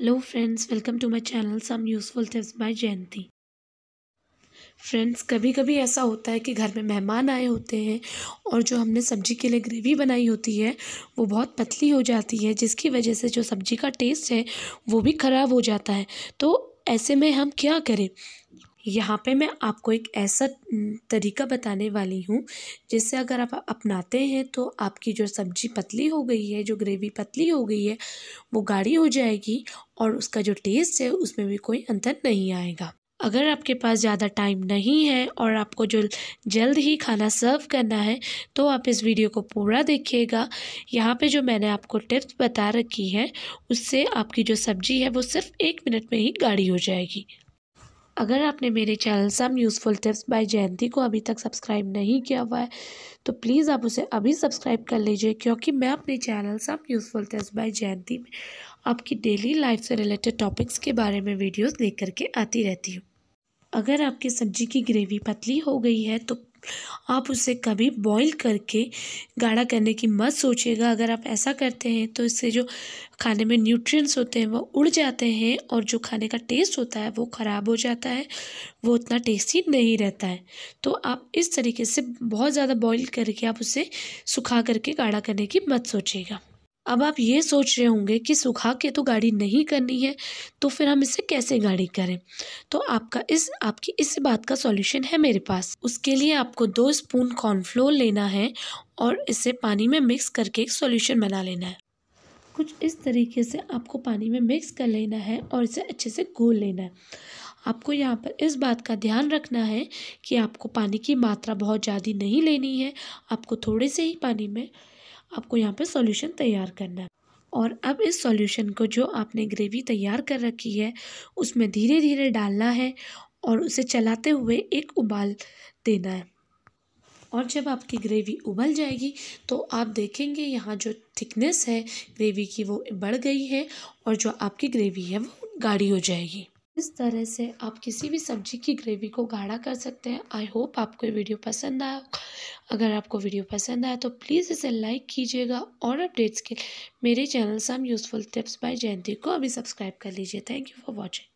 hello friends welcome to my channel some useful tips by Jayanti friends कभी कभी ऐसा होता है कि घर में मेहमान आए होते हैं और जो हमने सब्ज़ी के लिए ग्रेवी बनाई होती है वो बहुत पतली हो जाती है जिसकी वजह से जो सब्ज़ी का टेस्ट है वो भी ख़राब हो जाता है तो ऐसे में हम क्या करें यहाँ पे मैं आपको एक ऐसा तरीका बताने वाली हूँ जिससे अगर आप अपनाते हैं तो आपकी जो सब्ज़ी पतली हो गई है जो ग्रेवी पतली हो गई है वो गाढ़ी हो जाएगी और उसका जो टेस्ट है उसमें भी कोई अंतर नहीं आएगा अगर आपके पास ज़्यादा टाइम नहीं है और आपको जो जल्द ही खाना सर्व करना है तो आप इस वीडियो को पूरा देखिएगा यहाँ पे जो मैंने आपको टिप्स बता रखी है उससे आपकी जो सब्ज़ी है वो सिर्फ एक मिनट में ही गाढ़ी हो जाएगी अगर आपने मेरे channel some useful tips by Jayanti को अभी तक सब्सक्राइब नहीं किया हुआ है तो प्लीज़ आप उसे अभी सब्सक्राइब कर लीजिए क्योंकि मैं अपने channel some useful tips by Jayanti में आपकी डेली लाइफ से रिलेटेड टॉपिक्स के बारे में वीडियोस देख करके आती रहती हूँ अगर आपकी सब्जी की ग्रेवी पतली हो गई है तो आप उसे कभी बॉईल करके गाढ़ा करने की मत सोचिएगा अगर आप ऐसा करते हैं तो इससे जो खाने में न्यूट्रिएंट्स होते हैं वो उड़ जाते हैं और जो खाने का टेस्ट होता है वो ख़राब हो जाता है वो उतना टेस्टी नहीं रहता है तो आप इस तरीके से बहुत ज़्यादा बॉईल करके आप उसे सुखा करके गाढ़ा करने की मत सोचिएगा अब आप ये सोच रहे होंगे कि सुखा के तो गाड़ी नहीं करनी है तो फिर हम इसे कैसे गाड़ी करें तो आपका इस आपकी इस बात का सॉल्यूशन है मेरे पास उसके लिए आपको दो स्पून कॉर्नफ्लोर लेना है और इसे पानी में मिक्स करके एक सॉल्यूशन बना लेना है कुछ इस तरीके से आपको पानी में मिक्स कर लेना है और इसे अच्छे से घोल लेना है आपको यहाँ पर इस बात का ध्यान रखना है कि आपको पानी की मात्रा बहुत ज़्यादा नहीं लेनी है आपको थोड़े से ही पानी में आपको यहाँ पे सॉल्यूशन तैयार करना है और अब इस सॉल्यूशन को जो आपने ग्रेवी तैयार कर रखी है उसमें धीरे धीरे डालना है और उसे चलाते हुए एक उबाल देना है और जब आपकी ग्रेवी उबल जाएगी तो आप देखेंगे यहाँ जो थिकनेस है ग्रेवी की वो बढ़ गई है और जो आपकी ग्रेवी है वो गाढ़ी हो जाएगी इस तरह से आप किसी भी सब्जी की ग्रेवी को गाढ़ा कर सकते हैं आई होप आपको ये वीडियो पसंद आया अगर आपको वीडियो पसंद आया तो प्लीज़ इसे लाइक कीजिएगा और अपडेट्स के मेरे channel some useful tips by Jayanti को अभी सब्सक्राइब कर लीजिए थैंक यू फॉर वॉचिंग